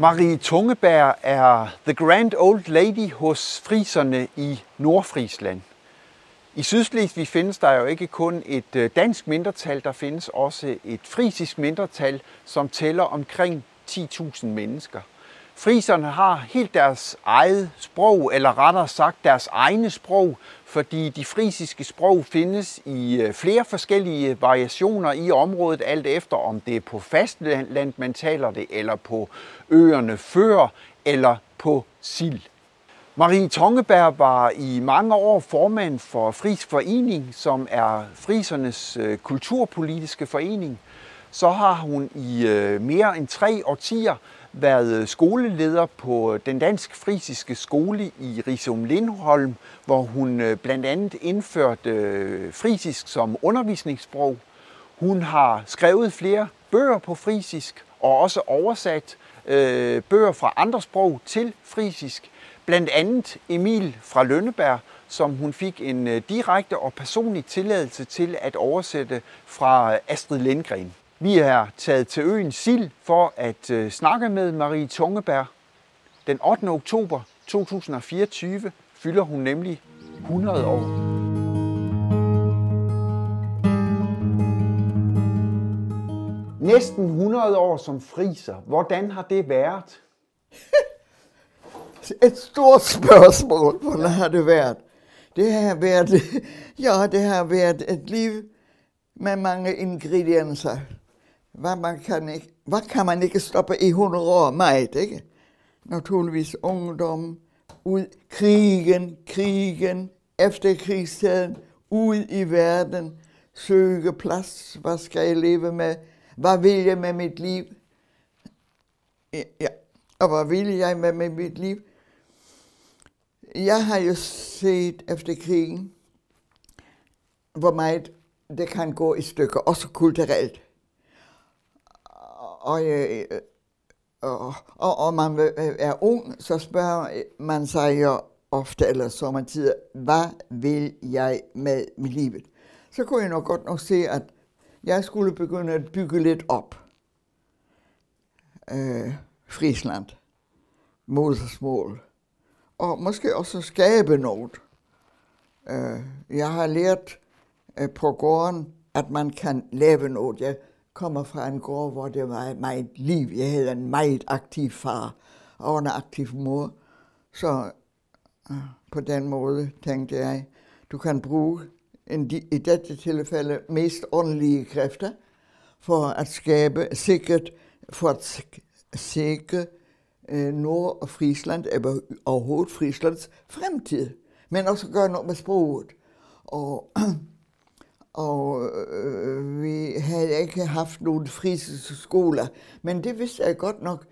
Marie Tungeberg er The Grand Old Lady hos friserne i Nordfrisland. I Sydslesvig findes der jo ikke kun et øh, dansk mindretal, der findes også et frisisk mindretal, som tæller omkring 10.000 mennesker. Friserne har helt deres eget sprog, eller rettere sagt deres egne sprog, fordi de frisiske sprog findes i øh, flere forskellige variationer i området, alt efter om det er på fastland, man taler det, eller på øerne før, eller på sild. Marie Tongeberg var i mange år formand for Fris Forening, som er frisernes øh, kulturpolitiske forening. Så har hun i øh, mere end tre årtier været øh, skoleleder på øh, den dansk-frisiske skole i Risum Lindholm, hvor hun øh, blandt andet indførte frisisk som undervisningssprog. Hun har skrevet flere bøger på frisisk og også oversat øh, bøger fra andre sprog til frisisk. Blandt andet Emil fra Lønneberg, som hun fik en direkte og personlig tilladelse til at oversætte fra Astrid Lindgren. Vi er taget til øen Sil for at øh, snakke med Marie Tungeberg. Den 8. oktober 2024 fylder hun nemlig 100 år. Næsten 100 år som friser. Hvordan har det været? Et stort spørgsmål, hvordan har det været? Det har været, ja, det har været et liv med mange ingredienser hvad, man kan ikke, hvad kan man ikke stoppe i 100 år? Meget, ikke? Naturligvis ungdom, ud, krigen, krigen, efterkrigstiden, ud i verden, søge plads, hvad skal jeg leve med, hvad vil jeg med mit liv? Ja, og hvad vil jeg med, med mit liv? Jeg har jo set efter krigen, hvor meget det kan gå i stykker, også kulturelt og, øh, øh, og, og, og man øh, er ung, så spørger man sig jo ofte eller tider, hvad vil jeg med mit livet? Så kunne jeg nok godt nok se, at jeg skulle begynde at bygge lidt op. Øh, Friesland. Modersmål. Og måske også skabe noget. Øh, jeg har lært øh, på gården, at man kan lave noget. Jeg kommer fra en gård, hvor det var meget liv. Jeg havde en meget aktiv far og en aktiv mor. Så øh, på den måde tænkte jeg, du kan bruge en, i dette tilfælde mest åndelige kræfter for at skabe sikkert for at sikre øh, Nord- og Friesland, eller overhovedet Frieslands fremtid, men også gøre noget med sproget. Og, og øh, havde jeg ikke haft nogen friskoler, men det vidste jeg godt nok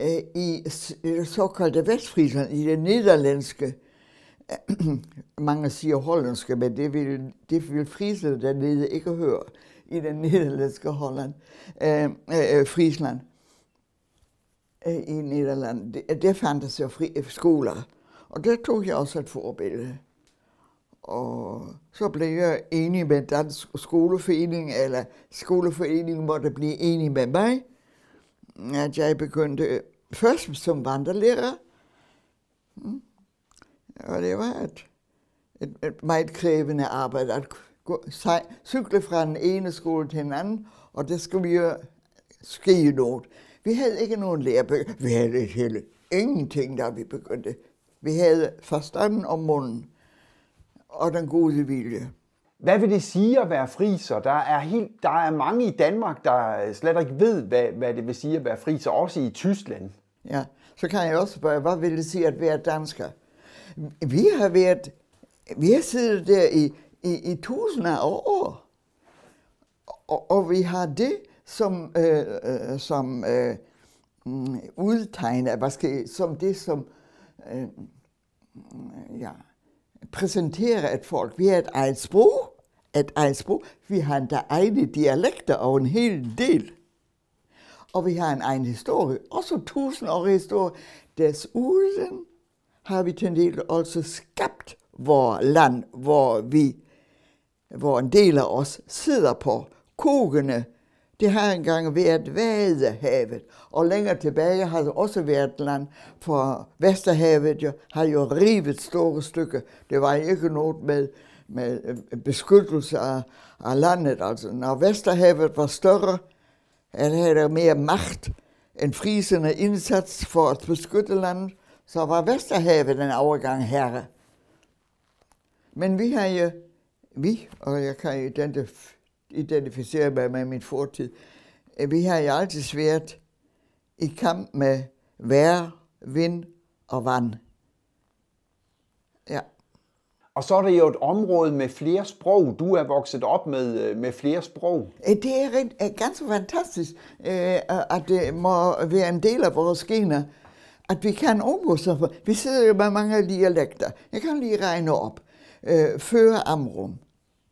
øh, i øh, såkaldte vestfriserne, i det nederlandske, mange siger hollandske, men det vil, det vil friserne dernede ikke høre i den nederlandske Holland, øh, øh, Friesland øh, i Nederland. Der, der fandtes jo fri, skoler, og der tog jeg også et forbillede. Og så blev jeg enig med Dansk Skoleforening, eller skoleforeningen måtte blive enig med mig, at jeg begyndte først som vandrelærer. Mm. Og det var et, et, et meget krævende arbejde at gå, sej, cykle fra den ene skole til den anden, og det skulle vi jo ske noget. Vi havde ikke nogen lærebøger. Vi havde helt Ingenting, da vi begyndte. Vi havde forstanden om munden og den gode vilje. Hvad vil det sige at være friser? Der er, helt, der er mange i Danmark, der slet ikke ved, hvad, hvad det vil sige at være friser, også i Tyskland. Ja, så kan jeg også spørge, hvad vil det sige at være dansker? Vi har været, vi har siddet der i, i, i tusinder af år, og, og vi har det som, øh, øh som øh, mm, udtegnet, hvad skal, som det som, øh, mm, ja, præsentere, et folk, vi er et eget sprog, et eget sprog, vi har der egne dialekter og en hel del. Og vi har en egen historie, også tusind år historie. Desuden har vi til en del også skabt vores land, hvor vi, hvor en del af os sidder på kogene, det har engang været Vadehavet, og længere tilbage har det også været land, for Vesterhavet jo, har jo rivet store stykker. Det var ikke noget med, med øh, beskyttelse af, af landet. Altså, når Vesterhavet var større, havde mere magt, en frisende indsats for at beskytte landet, så var Vesterhavet en overgang herre. Men vi har jo, vi, og jeg kan identificere identificerer mig med min fortid. Vi har jo altid svært i kamp med vejr, vind og vand. Ja. Og så er det jo et område med flere sprog. Du er vokset op med, øh, med flere sprog. Det er, rent, er øh, ganske fantastisk, øh, at det må være en del af vores gener, at vi kan sig. Vi sidder jo med mange dialekter. Jeg kan lige regne op. Føre Amrum,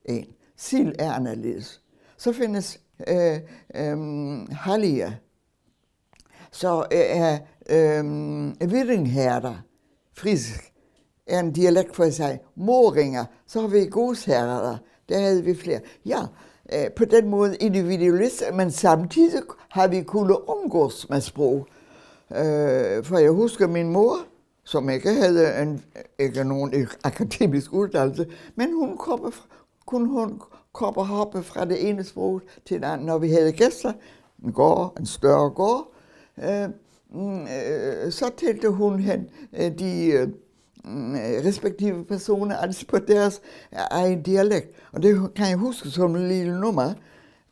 en sild er anderledes. Så findes øh, øh, halier, så øh, er øh, virringhærer frisk, er en dialekt for sig. Moringer, så har vi godsherrer, der havde vi flere. Ja, øh, på den måde individualister, men samtidig har vi kunnet omgås med sprog. Øh, for jeg husker min mor, som ikke havde en, ikke nogen akademisk uddannelse, men hun kom, kunne hun komme og hoppe fra det ene sprog til det andet. Når vi havde gæster, en gård, en større gård, øh, mm, øh, så tændte hun hen øh, de øh, mm, respektive personer, altså på deres egen dialekt. Og det kan jeg huske som en lille nummer.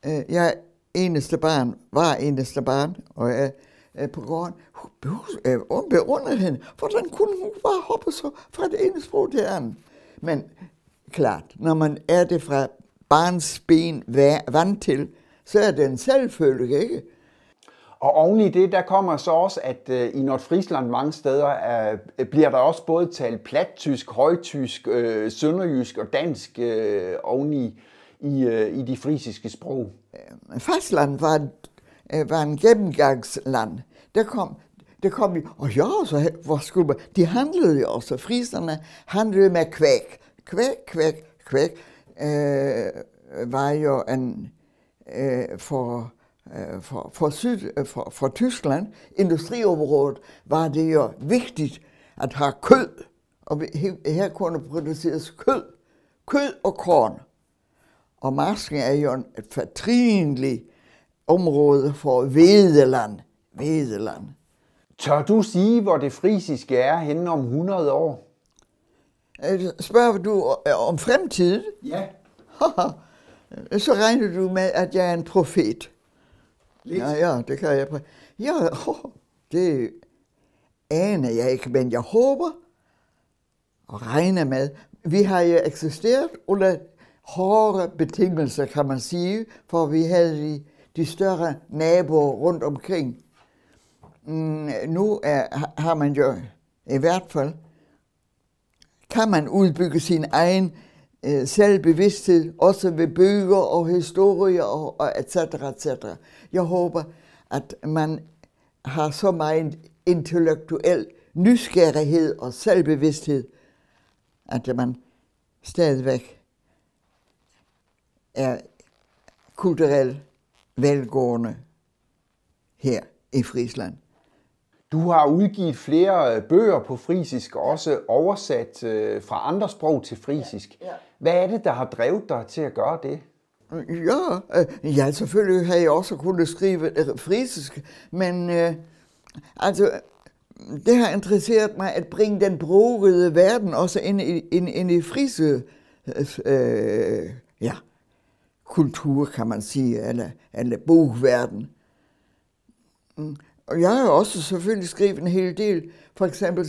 Øh, Jeg eneste barn, var eneste barn, og jeg øh, på gården, øh, hun beundrede hende, hvordan kunne hun bare hoppe så fra det ene sprog til det andet. Men klart, når man er det fra barns ben vant til, så er det en selvfølge, ikke? Og oven i det, der kommer så også, at øh, i Nordfrisland mange steder øh, bliver der også både talt plattysk, højtysk, øh, sønderjysk og dansk øh, oven i, i, øh, i de frisiske sprog. Øh, Fastland var, øh, var en gennemgangsland. Der kom, der kom jo, og ja, så, hvor skulle man, de handlede jo også, friserne handlede med kvæg, kvæk, kvæk, kvæk, øh, var jo en øh, for, øh, for, for, syd, øh, for, for Tyskland, industriområdet, var det jo vigtigt at have kød. Og her kunne produceres kød, kød og korn. Og Marsken er jo et fortrinligt område for Vedeland. Vedeland. Tør du sige, hvor det frisiske er henne om 100 år? Øh, spørger du øh, om fremtiden? Ja. Så regner du med, at jeg er en profet? Lidt. Ja, ja, det kan jeg. Ja, oh, det aner jeg ikke, men jeg håber og regner med. Vi har jo eksisteret under hårde betingelser, kan man sige, for vi havde de, de større naboer rundt omkring. Mm, nu er, har man jo i hvert fald kan man udbygge sin egen øh, selvbevidsthed, også ved bøger og historier og, og etc. etc. Jeg håber, at man har så meget intellektuel nysgerrighed og selvbevidsthed, at man stadigvæk er kulturelt velgående her i Friesland. Du har udgivet flere øh, bøger på frisisk, også oversat øh, fra andre sprog til frisisk. Ja, ja. Hvad er det, der har drevet dig til at gøre det? Ja, øh, ja selvfølgelig har jeg også kunnet skrive frisisk, men øh, altså, det har interesseret mig at bringe den brugede verden også ind i, ind, ind i frise øh, ja, kultur, kan man sige, eller, eller bogverden. Mm. Og jeg har også selvfølgelig skrevet en hel del. For eksempel,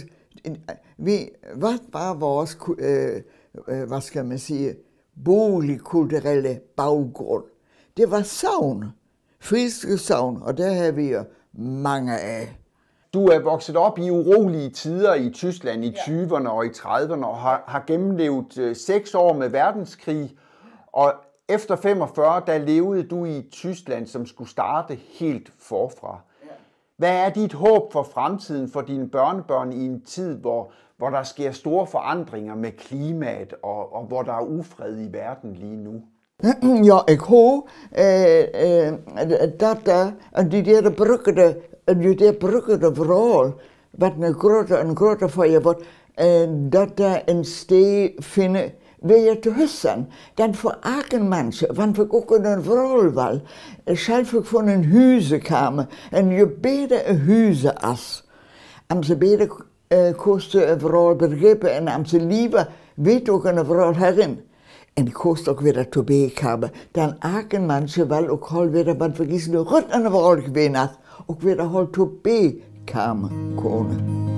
vi, hvad var vores, øh, øh, hvad skal man sige, boligkulturelle baggrund? Det var savn. Friske savn, og der har vi jo mange af. Du er vokset op i urolige tider i Tyskland i ja. 20'erne og i 30'erne og har, har gennemlevet øh, seks år med verdenskrig. Og efter 45, der levede du i Tyskland, som skulle starte helt forfra. Hvad er dit håb for fremtiden for dine børnebørn i en tid, hvor, hvor der sker store forandringer med klimaet, og, og hvor der er ufred i verden lige nu? Ja, øh, øh, at det eh, eh, der bruger det, derde det die derde bruggende for hvad een grote en og van for jer, eh, øh, det er en sted finde, te tussen. Dan veraken mensen, want we ook in eh, een vrouw wel. Zelf ik van een huizen en je een as. En ze kosten een vooral begrippen en ze liever weet ook een vrouw herin. En kost ook weer te beek hebben. Dan aken mensen ook al weer, want we kiezen rot Ook weer al te komen.